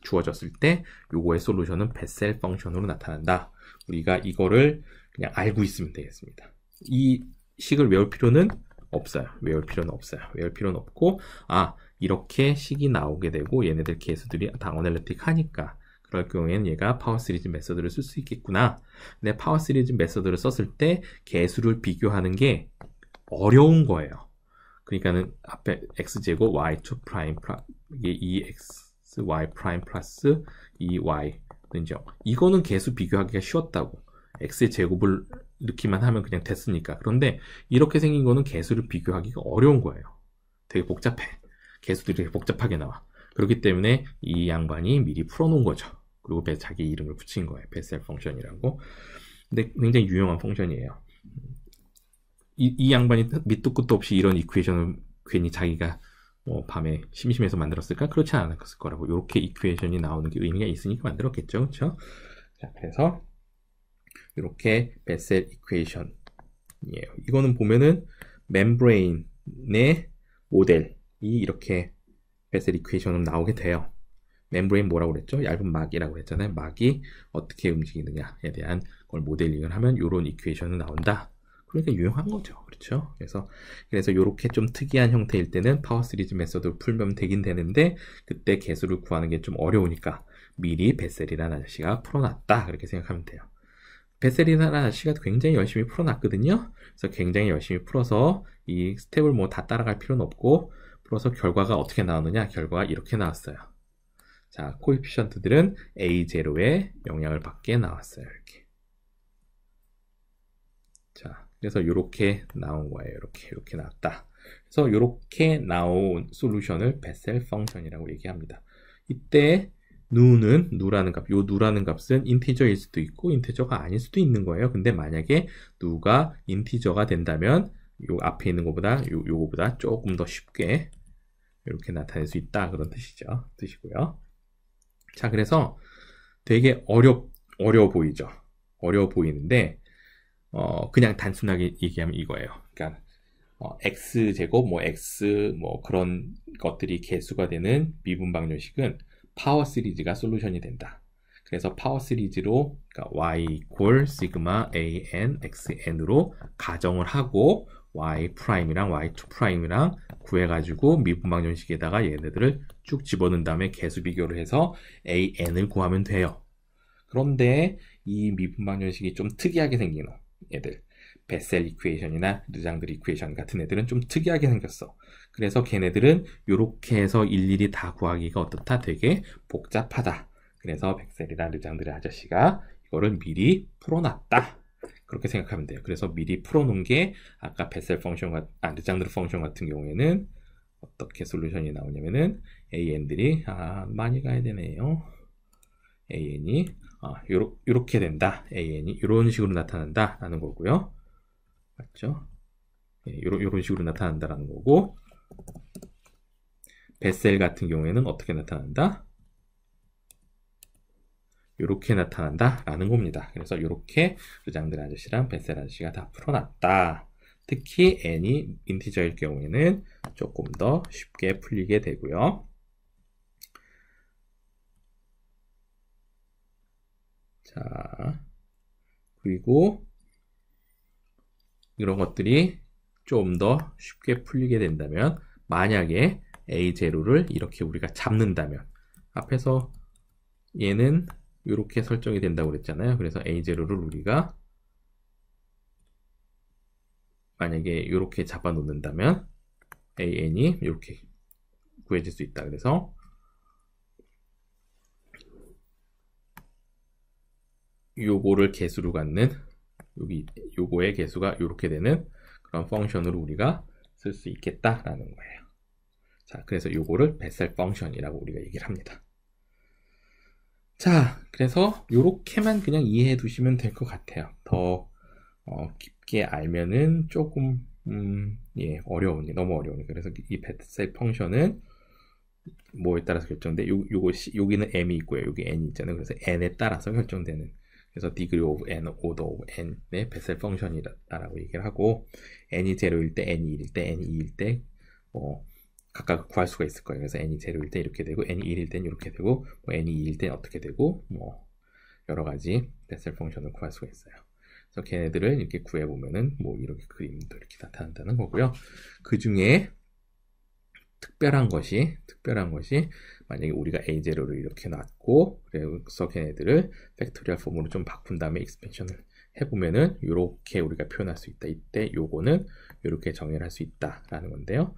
주어졌을 때 요거의 솔루션은 베셀 펑션으로 나타난다. 우리가 이거를 그냥 알고 있으면 되겠습니다. 이 식을 외울 필요는 없어요. 외울 필요는 없어요. 외울 필요는 없고 아 이렇게 식이 나오게 되고 얘네들 개수들이 다 어널리틱 하니까 그럴 경우에는 얘가 파워 시리즈 메서드를 쓸 수 있겠구나. 근데 파워 시리즈 메서드를 썼을 때 개수를 비교하는 게 어려운 거예요. 그러니까는 앞에 x제곱 y2 프라임 이게 e x y 프라임 플러스 e y는 0. 이거는 개수 비교하기가 쉬웠다고. x의 제곱을 넣기만 하면 그냥 됐으니까. 그런데 이렇게 생긴 거는 개수를 비교하기가 어려운 거예요. 되게 복잡해. 개수들이 되게 복잡하게 나와. 그렇기 때문에 이 양반이 미리 풀어놓은 거죠. 그리고 자기 이름을 붙인 거예요. 베셀 펑션이라고. 근데 굉장히 유용한 펑션이에요. 이, 이 양반이 밑도 끝도 없이 이런 이퀘이션을 괜히 자기가 뭐 밤에 심심해서 만들었을까? 그렇지 않았을 거라고 이렇게 이퀘이션이 나오는 게 의미가 있으니까 만들었겠죠, 그렇죠? 자, 그래서 이렇게 베셀 이퀘이션이에요. 이거는 보면은 멤브레인의 모델이 이렇게 베셀 이퀘이션으로 나오게 돼요. 멤브레인 뭐라고 그랬죠? 얇은 막이라고 그랬잖아요. 막이 어떻게 움직이느냐에 대한 걸 모델링을 하면 이런 이퀘이션이 나온다. 그러니까 유용한 거죠. 그렇죠? 그래서 그래서 이렇게 좀 특이한 형태일 때는 파워 시리즈 메서드 풀면 되긴 되는데 그때 개수를 구하는 게 좀 어려우니까 미리 베셀이라는 아저씨가 풀어놨다. 그렇게 생각하면 돼요. 베셀이나라 아저씨가 굉장히 열심히 풀어놨거든요. 그래서 굉장히 열심히 풀어서 이 스텝을 뭐 다 따라갈 필요는 없고 풀어서 결과가 어떻게 나오느냐 결과가 이렇게 나왔어요. 자, 코에피션트들은 A0의 영향을 받게 나왔어요. 이렇게. 자, 그래서 이렇게 나온 거예요. 이렇게 이렇게 나왔다. 그래서 이렇게 나온 솔루션을 베셀 펑션이라고 얘기합니다. 이때 누는 누라는 값, 요 누라는 값은 인티저일 수도 있고 인티저가 아닐 수도 있는 거예요. 근데 만약에 누가 인티저가 된다면 요 앞에 있는 것보다 요, 요거보다 조금 더 쉽게 이렇게 나타낼 수 있다 그런 뜻이죠. 뜻이고요. 자, 그래서 되게 어렵 어려 보이죠. 어려 보이는데 어, 그냥 단순하게 얘기하면 이거예요. 그러니까 어, x 제곱 뭐 x 뭐 그런 것들이 개수가 되는 미분방정식은 파워 시리즈가 솔루션이 된다. 그래서 파워 시리즈로 그러니까 y e q a 시그마 a n x n으로 가정을 하고 y 프라임이랑 y 2 프라임이랑 구해가지고 미분방 연식에다가 얘네들을 쭉 집어넣은 다음에 개수 비교를 해서 a n을 구하면 돼요. 그런데 이 미분방 연식이 좀 특이하게 생긴 애들 베셀 이퀘이션이나 르장드 이퀘이션 같은 애들은 좀 특이하게 생겼어. 그래서 걔네들은 이렇게 해서 일일이 다 구하기가 어떻다 되게 복잡하다. 그래서 백셀이나 르장드르 아저씨가 이거를 미리 풀어놨다. 그렇게 생각하면 돼요. 그래서 미리 풀어놓은 게 아까 베셀 펑션, 아, 르장드르 펑션 같은 경우에는 어떻게 솔루션이 나오냐면은 an들이 아 많이 가야 되네요. an이 아, 요렇, 요렇게 된다. an이 이런 식으로 나타난다라는 거고요. 맞죠? 예, 요런, 요런 식으로 나타난다라는 거고 베셀 같은 경우에는 어떻게 나타난다? 이렇게 나타난다 라는 겁니다. 그래서 이렇게 부장들 아저씨랑 베셀 아저씨가 다 풀어놨다. 특히 n이 인티저일 경우에는 조금 더 쉽게 풀리게 되고요. 자, 그리고 이런 것들이 좀 더 쉽게 풀리게 된다면 만약에 A0를 이렇게 우리가 잡는다면 앞에서 얘는 이렇게 설정이 된다고 그랬잖아요. 그래서 A0를 우리가 만약에 이렇게 잡아 놓는다면 AN이 이렇게 구해질 수 있다. 그래서 요거를 개수로 갖는 여기 요거의 개수가 이렇게 되는 그런 펑션으로 우리가 쓸수 있겠다라는 거예요. 자, 그래서 요거를 뱃셀 펑션이라고 우리가 얘기를 합니다. 자, 그래서 요렇게만 그냥 이해해 두시면 될 것 같아요. 더 어, 깊게 알면은 조금 음, 예, 어려우니 너무 어려우니 그래서 이 뱃셀 펑션은 뭐에 따라서 결정돼? 요 요거 시, 여기는 m이 있고요. 여기 n 이 있잖아요. 그래서 n에 따라서 결정되는 그래서 degree of n, order of n의 베셀 펑션이라고 얘기를 하고 n이 0로일 때, n이 1일 때, n이 2일 때뭐 각각 구할 수가 있을 거예요. 그래서 n이 0로일때 이렇게 되고 n이 1일 때는 이렇게 되고 뭐 n이 2일 때는 어떻게 되고 뭐 여러 가지 베셀 펑션을 구할 수가 있어요. 그래서 걔네들을 이렇게 구해보면은 뭐 이렇게 그림도 이렇게 나타난다는 거고요. 그 중에 특별한 것이 특별한 것이 만약에 우리가 a0를 이렇게 놨고 그래서 걔네들을 팩토리얼 폼으로 좀 바꾼 다음에 익스펜션을 해보면은 이렇게 우리가 표현할 수 있다. 이때 요거는 이렇게 정의를 할 수 있다라는 건데요.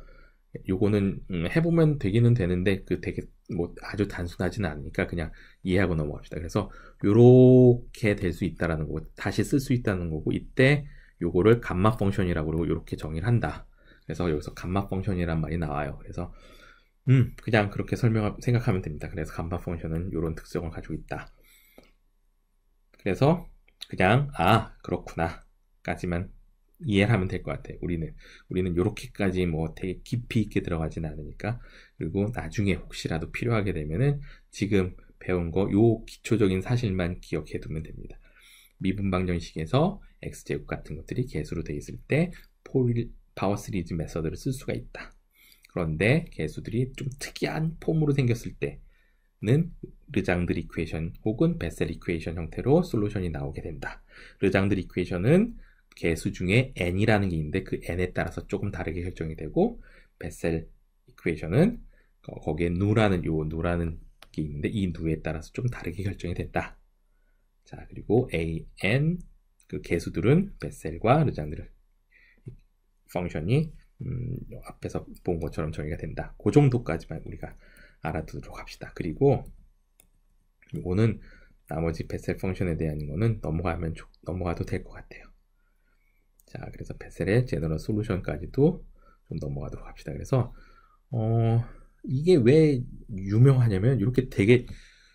요거는 음, 해보면 되기는 되는데 그 되게 뭐 아주 단순하지는 않으니까 그냥 이해하고 넘어갑시다. 그래서 요렇게 될 수 있다라는 거고 다시 쓸 수 있다는 거고 이때 요거를 감마 펑션이라고 그러고 요렇게 정의를 한다. 그래서 여기서 감마 펑션이란 말이 나와요. 그래서 음, 그냥 그렇게 설명 생각하면 됩니다. 그래서 간판 펑션은 이런 특성을 가지고 있다. 그래서 그냥 아 그렇구나까지만 이해를 하면 될 것 같아. 우리는 우리는 이렇게까지 뭐 되게 깊이 있게 들어가진 않으니까 그리고 나중에 혹시라도 필요하게 되면은 지금 배운 거 요 기초적인 사실만 기억해 두면 됩니다. 미분방정식에서 x 제곱 같은 것들이 개수로 되어 있을 때 포일 파워 시리즈 메서드를 쓸 수가 있다. 그런데 개수들이 좀 특이한 폼으로 생겼을 때는 르장드 이퀘이션 혹은 베셀 이퀘이션 형태로 솔루션이 나오게 된다. 르장드 이퀘이션은 개수 중에 n이라는 게 있는데 그 n에 따라서 조금 다르게 결정이 되고 베셀 이퀘이션은 거기에 누라는 요 누라는 게 있는데 이 누에 따라서 좀 다르게 결정이 된다. 자 그리고 a, n 그 개수들은 베셀과 르장드 펑션이 음, 앞에서 본 것처럼 정의가 된다. 그 정도까지만 우리가 알아두도록 합시다. 그리고 이거는 나머지 베셀 펑션에 대한 거는 넘어가면 넘어가도 될 것 같아요. 자, 그래서 베셀의 제너럴 솔루션까지도 좀 넘어가도록 합시다. 그래서 어, 이게 왜 유명하냐면 이렇게 되게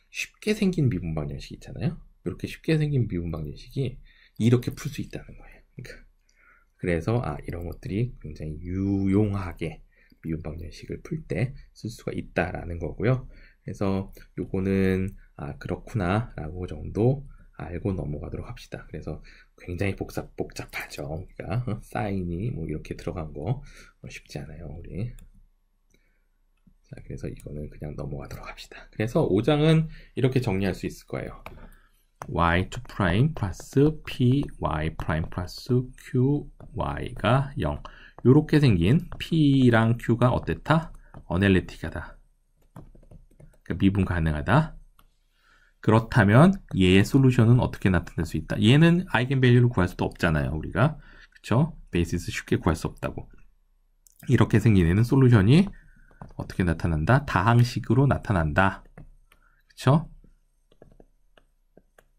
쉽게 생긴 미분방 정식 있잖아요. 이렇게 쉽게 생긴 미분방 정식이 이렇게 풀 수 있다는 거예요. 그러니까 그래서 아 이런 것들이 굉장히 유용하게 미운방정식을 풀 때 쓸 수가 있다라는 거고요. 그래서 요거는 아 그렇구나라고 정도 알고 넘어가도록 합시다. 그래서 굉장히 복잡 복잡하죠. 그러니까 사인이 뭐 이렇게 들어간 거 쉽지 않아요, 우리. 자, 그래서 이거는 그냥 넘어가도록 합시다. 그래서 5장은 이렇게 정리할 수 있을 거예요. y2 프라임 플러스 p y 프라임 플러스 q y가 0 요렇게 생긴 p랑 q가 어땠다? 어넬리틱하다 그러니까 미분 가능하다 그렇다면 얘의 솔루션은 어떻게 나타낼 수 있다? 얘는 아이겐밸류를 구할 수도 없잖아요 우리가 그쵸? 베이시스 쉽게 구할 수 없다고 이렇게 생긴 얘는 솔루션이 어떻게 나타난다? 다항식으로 나타난다 그쵸?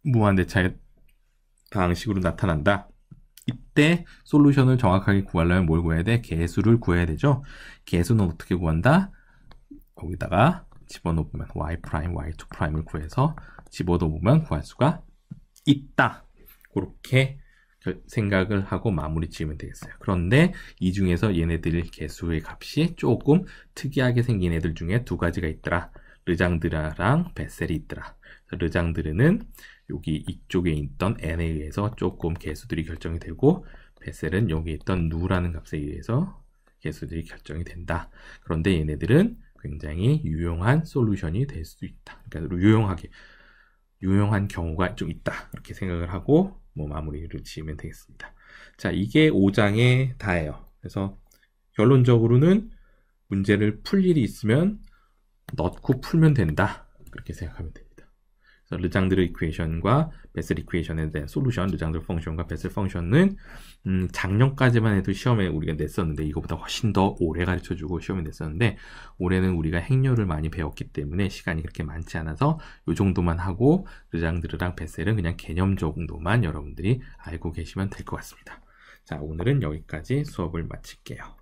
무한대차 방식으로 나타난다. 이때 솔루션을 정확하게 구하려면 뭘 구해야 돼? 개수를 구해야 되죠. 개수는 어떻게 구한다? 거기다가 집어넣으면 y 프라임, y2 프라임을 구해서 집어넣으면 구할 수가 있다. 그렇게 생각을 하고 마무리 지으면 되겠어요. 그런데 이 중에서 얘네들 개수의 값이 조금 특이하게 생긴 애들 중에 두 가지가 있더라. 르장드라랑 베셀이 있더라. 르장드르는 여기 이쪽에 있던 n에 의해서 조금 개수들이 결정이 되고 베셀은 여기 있던 누라는 값에 의해서 개수들이 결정이 된다. 그런데 얘네들은 굉장히 유용한 솔루션이 될 수 있다. 그러니까 유용하게 유용한 경우가 좀 있다. 이렇게 생각을 하고 뭐 마무리를 지으면 되겠습니다. 자, 이게 5장의 다예요. 그래서 결론적으로는 문제를 풀 일이 있으면 넣고 풀면 된다. 그렇게 생각하면 됩니다 르장드르 이퀘이션과 베셀 이퀘이션에 대한 솔루션, 르장드르 펑션과 베셀 펑션은 음, 작년까지만 해도 시험에 우리가 냈었는데 이거보다 훨씬 더 오래 가르쳐주고 시험에 냈었는데 올해는 우리가 행렬을 많이 배웠기 때문에 시간이 그렇게 많지 않아서 이 정도만 하고 르장드르랑 베셀은 그냥 개념 정도만 여러분들이 알고 계시면 될 것 같습니다. 자 오늘은 여기까지 수업을 마칠게요.